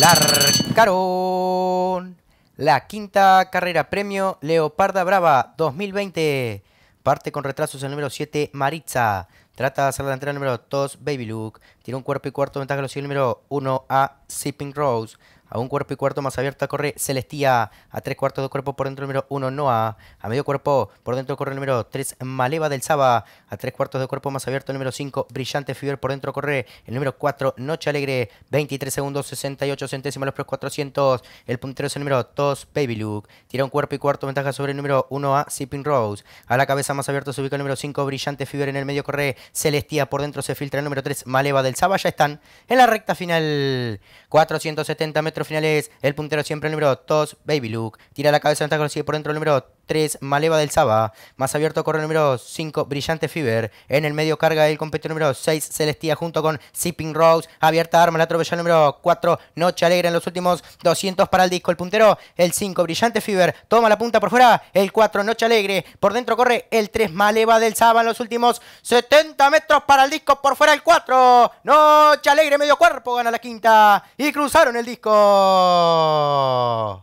Larcaron la quinta carrera premio Leoparda Brava 2020. Parte con retrasos el número 7 Maritza. Trata de hacer la entrada número 2, Baby Luke. Tiene un cuerpo y cuarto ventaja, ventaja el número 1 a Sipping Rose. A un cuerpo y cuarto más abierta corre Celestia. A tres cuartos de cuerpo por dentro número 1 Noah. A medio cuerpo por dentro corre el número 3 Maleva del Saba. A tres cuartos de cuerpo más abierto el número 5 Brillante Fiber por dentro corre el número 4 Noche Alegre. 23 segundos 68 centésimas, los pros 400. El puntero es el número 2 Baby look. Tira un cuerpo y cuarto ventaja sobre el número 1 a Sipping Rose. A la cabeza más abierta se ubica el número 5 Brillante Fiber en el medio corre Celestia por dentro se filtra el número 3, Maleva del Saba. Ya están en la recta final. 470 metros finales. El puntero siempre el número 2, Baby Luke. Tira la cabeza, consigue por dentro el número 2. 3, Maleva del Saba. Más abierto corre el número 5, Brillante Fever. En el medio carga el competidor número 6, Celestia junto con Sipping Rose. Abierta arma, la atropelló número 4, Noche Alegre en los últimos 200 para el disco. El puntero, el 5, Brillante Fever. Toma la punta por fuera, el 4, Noche Alegre. Por dentro corre el 3, Maleva del Saba en los últimos 70 metros para el disco. Por fuera el 4, Noche Alegre, medio cuerpo, gana la quinta. Y cruzaron el disco.